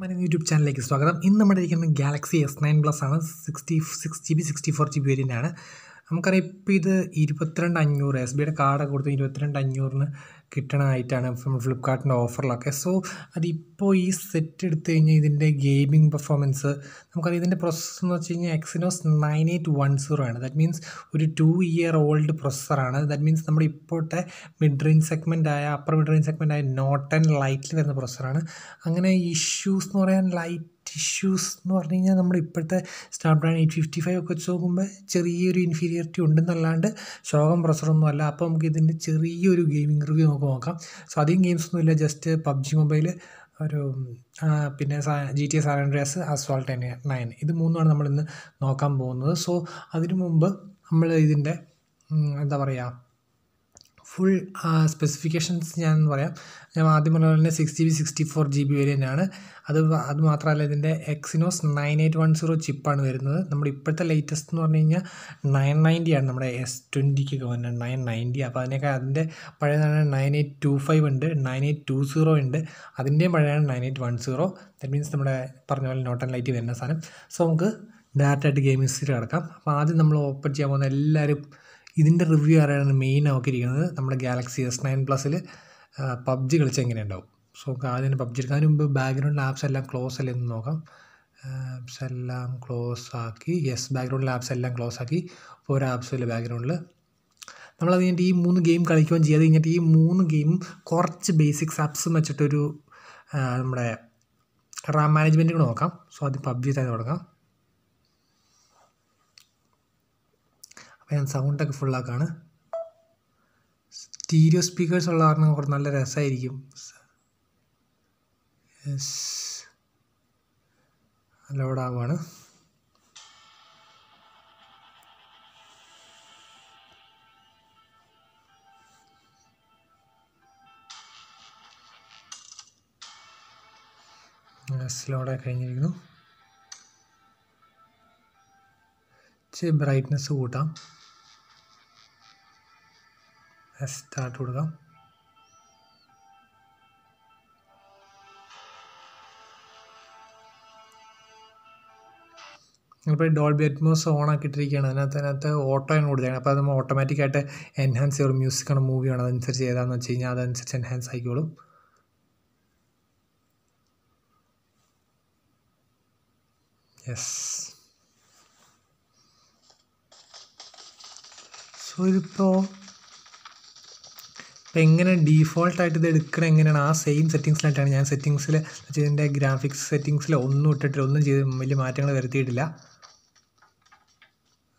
മനി YouTube ചാനലിലേക്ക് സ്വാഗതം ഇന്ന് നമ്മുടെ ഇരിക്കുന്നത് ഗാലക്സി എസ് നയൻ പ്ലസ് ആണ് sixty six G B sixty four G B variant ആണ് നമുക്കറിയാം ഇപ്പോൾ ഇത് ഇരുപത്തിരണ്ട് അഞ്ഞൂറ് എസ് ബിയുടെ കാർഡൊക്കെ കൊടുത്ത് ഇരുപത്തിരണ്ട് അഞ്ഞൂറിന് കിട്ടണമായിട്ടാണ് ഫ്ലിപ്കാർട്ടിൻ്റെ ഓഫറിലൊക്കെ സോ അതിപ്പോൾ ഈ സെറ്റ് എടുത്തു കഴിഞ്ഞാൽ ഇതിൻ്റെ ഗെയിമിംഗ് പെർഫോമൻസ് നമുക്കറിയാം ഇതിൻ്റെ പ്രൊസസ്സർ എന്ന് വെച്ച് കഴിഞ്ഞാൽ Exynos nine eight one zero ആണ് ദാറ്റ് മീൻസ് ഒരു ടു ഇയർ ഓൾഡ് പ്രൊസസ്സറാണ് ദാറ്റ് മീൻസ് നമ്മുടെ ഇപ്പോഴത്തെ മിഡ് റേഞ്ച് സെഗ്മെൻ്റ് ആയ അപ്പർ മിഡ് റേഞ്ച് സെഗ്മെൻ്റ് ആയ നോട്ട് ആൻഡ് ലൈറ്റിൽ വരുന്ന പ്രൊസസ്സറാണ് അങ്ങനെ ഇഷ്യൂസ് എന്ന് പറയാൻ ലൈറ്റ് ഇഷ്യൂസ് എന്ന് പറഞ്ഞു കഴിഞ്ഞാൽ നമ്മുടെ ഇപ്പോഴത്തെ സ്നാപ്ഡ്രാഗൺ എയ്റ്റ് ഫിഫ്റ്റി ഫൈവ് ഒക്കെ വെച്ച് നോക്കുമ്പോൾ ചെറിയൊരു ഇൻഫീരിയറിറ്റി ഉണ്ടെന്നല്ലാണ്ട് ശോകം പ്രൊസറൊന്നും അല്ല അപ്പോൾ നമുക്ക് ഇതിൻ്റെ ചെറിയൊരു ഗെയിമിംഗ് റിവ്യൂ നമുക്ക് നോക്കാം സോ അധികം ഗെയിംസ് ഒന്നുമില്ല ജസ്റ്റ് പബ്ജി മൊബൈൽ ഒരു പിന്നെ G T S R Andreas Asphalt nine ഇത് മൂന്നുമാണ് നമ്മളിന്ന് നോക്കാൻ പോകുന്നത് സോ അതിനു മുമ്പ് നമ്മൾ ഇതിൻ്റെ എന്താ പറയുക ഫുൾ സ്പെസിഫിക്കേഷൻസ് ഞാൻ പറയാം ഞാൻ ആദ്യം പറഞ്ഞ പോലെ തന്നെ six G B sixty four G B വരെ തന്നെയാണ് അത് അത് മാത്രമല്ല ഇതിൻ്റെ Exynos nine eight one zero ചിപ്പാണ് വരുന്നത് നമ്മുടെ ഇപ്പോഴത്തെ ലേറ്റസ്റ്റ് എന്ന് പറഞ്ഞു കഴിഞ്ഞാൽ നയൻ നയൻറ്റി ആണ് നമ്മുടെ എസ് ട്വൻറ്റിക്കൊക്കെ വന്നത് നയൻ നയൻറ്റി അപ്പോൾ അതിനൊക്കെ അതിൻ്റെ പഴയതാണ് നയൻ എയ്റ്റ് ടു ഫൈവ് ഉണ്ട് നയൻ എയ്റ്റ് ടു സീറോ ഉണ്ട് അതിൻ്റെയും പഴയതാണ് nine eight one zero that means നമ്മുടെ പറഞ്ഞ പോലെ നോട്ട് ആൻഡ് ലൈറ്റ് വരുന്ന സാധനം സോ നമുക്ക് ഡയറക്റ്റായിട്ട് സീറ്റ് കിടക്കാം അപ്പോൾ ആദ്യം നമ്മൾ ഓപ്പൺ ചെയ്യാൻ പോകുന്ന എല്ലാവരും ഇതിൻ്റെ റിവ്യൂ അറിയാനാണ് മെയിൻ നോക്കിയിരിക്കുന്നത് നമ്മുടെ ഗാലക്സി എസ് നയൻ പ്ലസ്സിൽ പബ്ജി കളിച്ച് എങ്ങനെയുണ്ടാവും സോ ആദ്യം പബ്ജി എടുക്കാൻ മുമ്പ് ബാക്ക്ഗ്രൗണ്ട് ആപ്സ് എല്ലാം ക്ലോസ് അല്ലേ എന്ന് നോക്കാം ആപ്സ് എല്ലാം ക്ലോസ് ആക്കി യെസ് ബാക്ക്ഗ്രൗണ്ടിലെ ആപ്സ് എല്ലാം ക്ലോസ് ആക്കി ഓരോ ആപ്സിലെ ബാക്ക്ഗ്രൗണ്ടിൽ നമ്മൾ അത് കഴിഞ്ഞിട്ട് ഈ മൂന്ന് ഗെയിം കളിക്കുകയും ചെയ്യാതെ കഴിഞ്ഞിട്ട് ഈ മൂന്ന് ഗെയിം കുറച്ച് ബേസിക്സ് ആപ്സും വെച്ചിട്ടൊരു നമ്മുടെ റാം മാനേജ്മെൻറ്റ് നോക്കാം സോ ആദ്യം പബ്ജി തന്നെ തുടങ്ങാം അപ്പോൾ ഞാൻ സൗണ്ടൊക്കെ ഫുള്ളാക്കാണ് സ്റ്റീരിയോ സ്പീക്കേഴ്സ് ഉള്ള കാരണം കുറച്ച് നല്ല രസമായിരിക്കും ലോഡാവാണ് സ്ലോഡായി കഴിഞ്ഞിരിക്കുന്നു ഇച്ചിരി ബ്രൈറ്റ്നസ് കൂട്ടാം സ്റ്റാർട്ട് കൊടുക്കാം ഇപ്പോൾ ഡോൾബി അറ്റ്മോസ് ഓൺ ആക്കിയിട്ടിരിക്കുകയാണ് അതിനകത്ത് അതിനകത്ത് ഓട്ടോ ആണ് കൊടുത്തിരിക്കുന്നത് അപ്പോൾ അത് ഓട്ടോമാറ്റിക്കായിട്ട് എൻഹാൻസ് ചെയ്യും മ്യൂസിക്കാണ് മൂവിയാണ് അതനുസരിച്ച് ഏതാണെന്ന് വെച്ച് കഴിഞ്ഞാൽ അതനുസരിച്ച് എൻഹാൻസ് ആയിക്കോളും യെസ് സോ ഇതിപ്പോൾ അപ്പോൾ എങ്ങനെ ഡീഫോൾട്ടായിട്ട് ഇത് എടുക്കണം എങ്ങനെയാണ് ആ സെയിം സെറ്റിങ്സിലായിട്ടാണ് ഞാൻ സെറ്റിങ്സിൽ ഇതിൻ്റെ ഗ്രാഫിക്സ് സെറ്റിങ്സിൽ ഒന്നും ഇട്ടിട്ടില്ല ഒന്നും ചെയ്ത് വലിയ മാറ്റങ്ങൾ വരുത്തിയിട്ടില്ല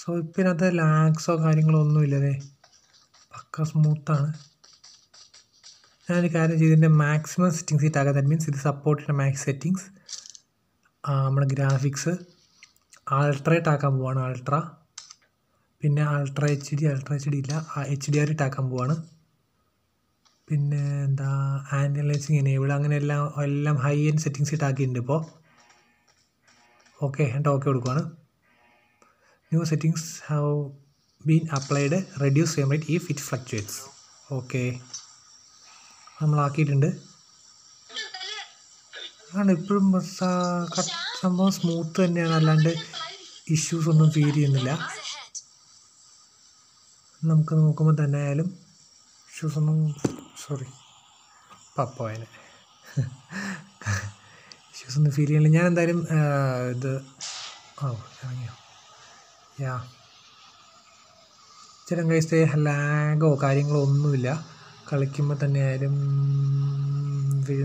സോ ഇപ്പം ഇതിനകത്ത് ലാഗ്സോ കാര്യങ്ങളോ ഒന്നും ഇല്ലതേ പക്ക സ്മൂത്താണ് ഞാനൊരു കാര്യം ചെയ്തതിൻ്റെ മാക്സിമം സെറ്റിങ്സ് ഇട്ടാക്കുക ദാറ്റ് മീൻസ് ഇത് സപ്പോർട്ട് ചെയ്യുന്ന മാക്സ് സെറ്റിങ്സ് നമ്മുടെ ഗ്രാഫിക്സ് ആൾട്രേറ്റ് ആക്കാൻ പോവാണ് അൾട്ര പിന്നെ ultra H D ultra H D ഇല്ല എച്ച് ഡി ആർ ഇട്ടാക്കാൻ പോവാണ് പിന്നെ എന്താ ആനലൈസിങ് എനേബിൾ അങ്ങനെ എല്ലാം എല്ലാം ഹൈ എൻഡ് സെറ്റിങ്സ് ഇട്ടാക്കിയിട്ടുണ്ട് ഇപ്പോൾ ഓക്കെ എൻ്റെ ഓക്കെ കൊടുക്കുവാണ് new settings have been applied reduce frame rate if it fluctuates okay നമ്മളാക്കിയിട്ടുണ്ട് ആണ് ഇപ്പോഴും സംഭവം സ്മൂത്ത് തന്നെയാണ് അല്ലാണ്ട് ഇഷ്യൂസ് ഒന്നും ഫീൽ ചെയ്യുന്നില്ല നമുക്ക് നോക്കുമ്പോൾ തന്നെ ആയാലും ഇഷ്യൂസ് ഒന്നും സോറി പപ്പോയനെ ഇഷ്യൂസ് ഒന്നും ഫീൽ ചെയ്യണില്ല ഞാൻ എന്തായാലും ഇത് ഓ ഇറങ്ങിയോ യാ ചില കഴിച്ചേ ലാഗോ കാര്യങ്ങളോ ഒന്നുമില്ല കളിക്കുമ്പോൾ തന്നെ ആയാലും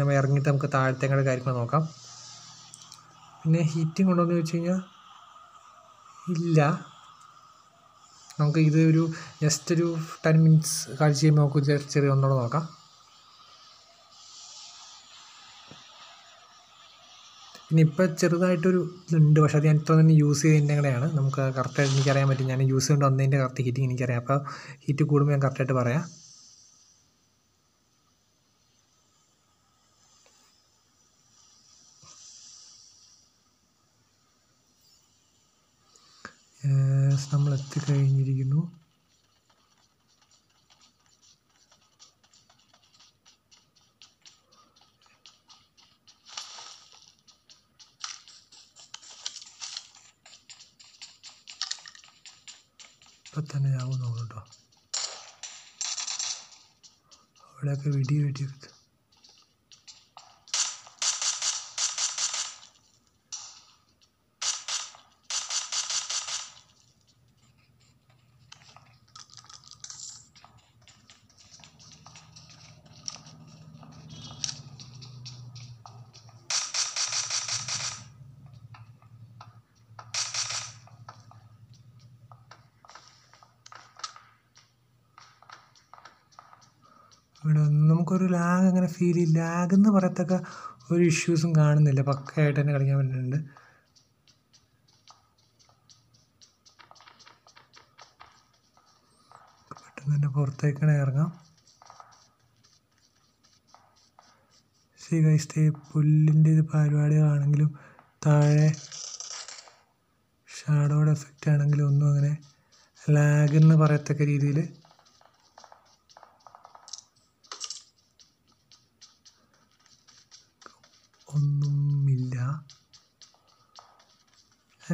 നമ്മൾ ഇറങ്ങിയിട്ട് നമുക്ക് താഴത്തേക്കുള്ള കാര്യങ്ങൾ നോക്കാം പിന്നെ ഹീറ്റിംഗ് ഉണ്ടോയെന്ന് ചോദിച്ചു കഴിഞ്ഞാൽ ഇല്ല നമുക്ക് ഇത് ഒരു ജസ്റ്റ് ഒരു ടെൻ മിനിറ്റ്സ് കാഴ്ച ചെയ്യുമ്പോൾ നമുക്ക് ചെറിയ ഒന്നുകൂടെ നോക്കാം പിന്നെ ഇപ്പോൾ ചെറുതായിട്ടൊരു ഇതുണ്ട് പക്ഷേ അത് ഞാൻ ഇത്ര തന്നെ യൂസ് ചെയ്തതിൻ്റെ നമുക്ക് കറക്റ്റായിട്ട് എനിക്കറിയാൻ പറ്റും ഞാൻ യൂസ് ചെയ്തുകൊണ്ട് വന്നതിൻ്റെ കറക്റ്റ് ഹീറ്റിംഗ് എനിക്കറിയാം അപ്പോൾ ഹീറ്റ് കൂടുമ്പോൾ ഞാൻ കറക്റ്റായിട്ട് പറയാം ഏകദേശം നമ്മൾ എത്തിക്കഴിഞ്ഞിരിക്കുന്നു തന്നെ ആവുന്നുള്ളൂ കേട്ടോ അവിടെയൊക്കെ വെടി വെടിയെടുത്ത് ഇവിടെ നമുക്കൊരു ലാഗ് അങ്ങനെ ഫീൽ ലാഗ് എന്ന് പറയത്തക്ക ഒരു ഇഷ്യൂസും കാണുന്നില്ല പക്കയായിട്ട് തന്നെ കളിക്കാൻ പറ്റുന്നുണ്ട് പെട്ടെന്ന് തന്നെ പുറത്തേക്കാണ് ഇറങ്ങാം സി പുല്ലിൻ്റെ ഇത് പരിപാടികളാണെങ്കിലും താഴെ ഷാഡോയുടെ എഫക്റ്റ് ആണെങ്കിലും ഒന്നും അങ്ങനെ ലാഗ് എന്ന് പറയത്തക്ക രീതിയിൽ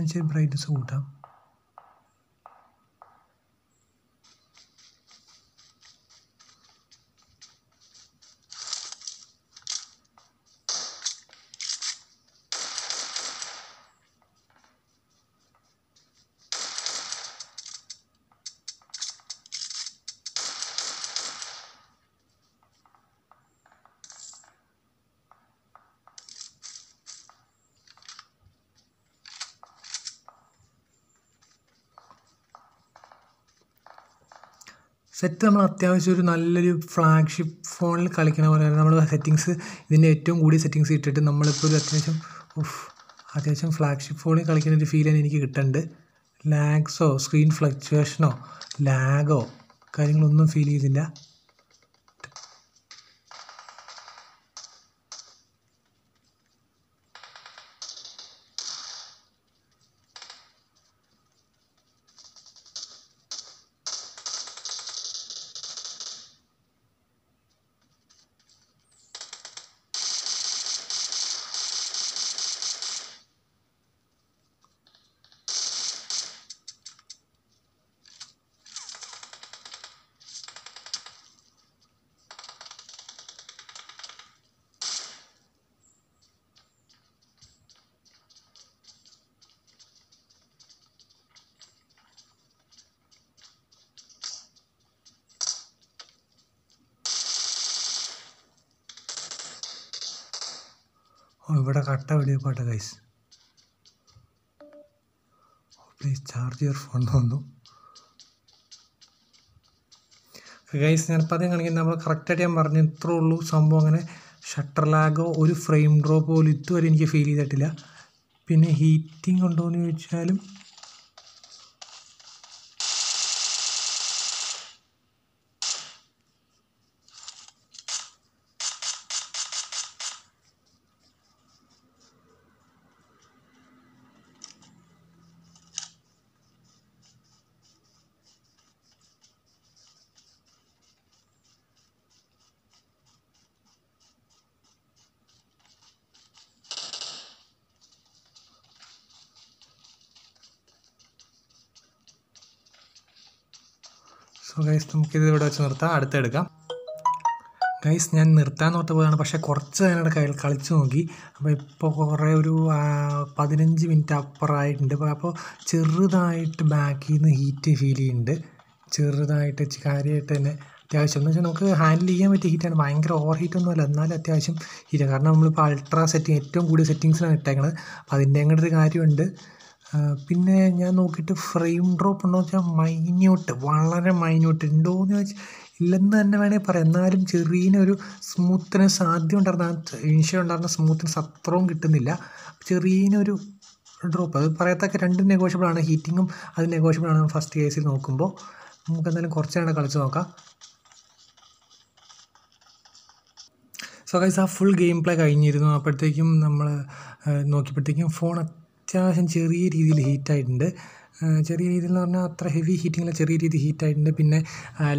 അതിന് ബ്രൈറ്റ്നസ് കൂട്ടാം സെറ്റ് നമ്മൾ അത്യാവശ്യം ഒരു നല്ലൊരു ഫ്ലാഗ്ഷിപ്പ് ഫോണിൽ കളിക്കണ പോലെ നമ്മൾ സെറ്റിങ്സ് ഇതിൻ്റെ ഏറ്റവും കൂടിയ സെറ്റിങ്സ് ഇട്ടിട്ട് നമ്മളിപ്പോൾ ഒരു അത്യാവശ്യം ഉഫ് അത്യാവശ്യം ഫ്ലാഗ്ഷിപ്പ് ഫോണിൽ കളിക്കുന്ന ഒരു ഫീൽ തന്നെ എനിക്ക് കിട്ടുന്നുണ്ട് ലാഗ്സോ സ്ക്രീൻ ഫ്ലക്ച്വേഷനോ ലാഗോ കാര്യങ്ങളൊന്നും ഫീൽ ചെയ്തില്ല ഓ ഇവിടെ കട്ട വെളിയിൽപ്പോട്ടെ guys please charge your phone തോന്നുന്നു ഗൈസ് ഞാൻ പതിയെ കാണിക്കുന്നത് നമ്മൾ കറക്റ്റായിട്ട് ഞാൻ പറഞ്ഞു ഇത്രേ ഉള്ളൂ സംഭവം അങ്ങനെ ഷട്ടർ ലാഗോ ഒരു ഫ്രെയിം ഡ്രോ പോലും ഇതുവരെ എനിക്ക് ഫീൽ ചെയ്തിട്ടില്ല പിന്നെ ഹീറ്റിംഗ് ഉണ്ടോയെന്ന് ചോദിച്ചാലും സോ ഗൈസ് നമുക്കിത് ഇവിടെ വെച്ച് നിർത്താം അടുത്തെടുക്കാം ഗൈസ് ഞാൻ നിർത്താൻ ഓർത്ത് പോയതാണ് പക്ഷേ കുറച്ച് നേരം കയ്യിൽ കളിച്ചു നോക്കി അപ്പോൾ ഇപ്പോൾ കുറേ ഒരു പതിനഞ്ച് മിനിറ്റ് അപ്പുറമായിട്ടുണ്ട് അപ്പോൾ ചെറുതായിട്ട് ബാക്കിൽ നിന്ന് ഹീറ്റ് ഫീൽ ചെയ്യുന്നുണ്ട് ചെറുതായിട്ട് കാര്യമായിട്ട് തന്നെ അത്യാവശ്യം എന്ന് വെച്ചാൽ നമുക്ക് ഹാൻഡിൽ ചെയ്യാൻ പറ്റിയ ഹീറ്റാണ് ഭയങ്കര ഓവർ ഹീറ്റ് ഒന്നുമല്ല എന്നാലും അത്യാവശ്യം ഹീറ്റാണ് കാരണം നമ്മളിപ്പോൾ അൾട്രാ സെറ്റിംഗ് ഏറ്റവും കൂടിയ സെറ്റിങ്സിലാണ് ഇട്ടേക്കുന്നത് അപ്പോൾ അതിൻ്റെ അങ്ങോട്ടൊരു കാര്യമുണ്ട് പിന്നെ ഞാൻ നോക്കിയിട്ട് ഫ്രെയിം ഡ്രോപ്പ് ഉണ്ടോ എന്ന് വെച്ചാൽ മൈന്യൂട്ട് വളരെ മൈന്യൂട്ട് ഉണ്ടോ എന്ന് ചോദിച്ചാൽ ഇല്ലെന്ന് തന്നെ വേണമെങ്കിൽ പറയാം എന്നാലും ചെറിയൊരു സ്മൂത്ത്നെസ് ആദ്യം ഉണ്ടായിരുന്ന ഇനിഷ്യൽ ഉണ്ടായിരുന്ന സ്മൂത്ത്നെസ് അത്രയും കിട്ടുന്നില്ല ചെറിയൊരു ഡ്രോപ്പ് അത് പറയത്തൊക്കെ രണ്ടും നെഗോഷ്യബിളാണ് ഹീറ്റിങ്ങും അത് നെഗോഷ്യബിളാണ് ഫസ്റ്റ് കേസിൽ നോക്കുമ്പോൾ നമുക്ക് എന്തായാലും കുറച്ച് നേരം കളിച്ച് നോക്കാം സോ ഗൈസ് ആ ഫുൾ ഗെയിം പ്ലേ കഴിഞ്ഞിരുന്നു അപ്പോഴത്തേക്കും നമ്മൾ നോക്കിയപ്പോഴത്തേക്കും ഫോൺ അത്യാവശ്യം ചെറിയ രീതിയിൽ ഹീറ്റായിട്ടുണ്ട് ചെറിയ എന്ന് പറഞ്ഞാൽ അത്ര ഹെവി അല്ല ചെറിയ രീതിയിൽ ഹീറ്റായിട്ടുണ്ട് പിന്നെ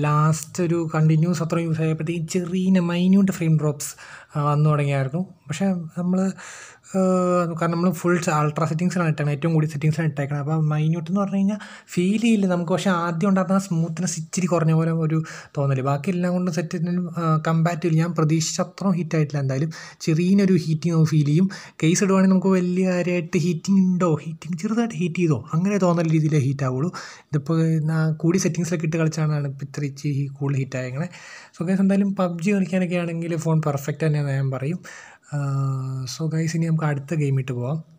ലാസ്റ്റ് ഒരു കണ്ടിന്യൂസ് അത്ര യൂസ് ആയപ്പോഴത്തേക്കും ചെറിയ മൈന്യൂട്ട് ഫ്രെയിം ഡ്രോപ്സ് വന്നു തുടങ്ങിയായിരുന്നു പക്ഷേ നമ്മൾ കാരണം നമ്മൾ ഫുൾ അൾട്രാ സെറ്റിങ്സിലാണ് ഇട്ടേക്കണത് ഏറ്റവും കൂടി സെറ്റിങ്സിലാണ് ഇട്ടേക്കണത് അപ്പോൾ മൈന്യൂട്ട് എന്ന് പറഞ്ഞു കഴിഞ്ഞാൽ ഫീൽ ചെയ്യില്ല നമുക്ക് പക്ഷേ ആദ്യം ഉണ്ടായിരുന്ന സ്മൂത്ത്നെസ് ഇച്ചിരി കുറഞ്ഞ പോലെ ഒരു തോന്നല് ബാക്കി എല്ലാം കൊണ്ടും സെറ്റിനും കമ്പാറ്റീവ് ഞാൻ പ്രതീക്ഷിച്ച അത്രയും ഹീറ്റ് ആയിട്ടില്ല എന്തായാലും ചെറിയൊരു ഹീറ്റിംഗ് ഫീൽ ചെയ്യും കേസ് ഇടുവാണെങ്കിൽ നമുക്ക് വലിയ കാര്യമായിട്ട് ഹീറ്റിംഗ് ഉണ്ടോ ഹീറ്റിംഗ് ചെറുതായിട്ട് ഹീറ്റ് ചെയ്തോ അങ്ങനെ തോന്നൽ നല്ല രീതിയിലേ ഹീറ്റ് ആവുള്ളൂ ഇതിപ്പോൾ കൂടി സെറ്റിങ്സിലൊക്കെ ഇട്ട് കളിച്ചാണ് ഇപ്പോൾ ഇത്ര ഇച്ചി കൂടുതൽ ഹീറ്റ് ആയങ്ങനെ സോ ഗൈസ് എന്തായാലും പബ്ജി കളിക്കാനൊക്കെ ആണെങ്കിൽ ഫോൺ പെർഫെക്റ്റ് തന്നെയാണ് ഞാൻ പറയും സോ ഗൈസ് ഇനി നമുക്ക് അടുത്ത ഗെയിമിട്ട് പോവാം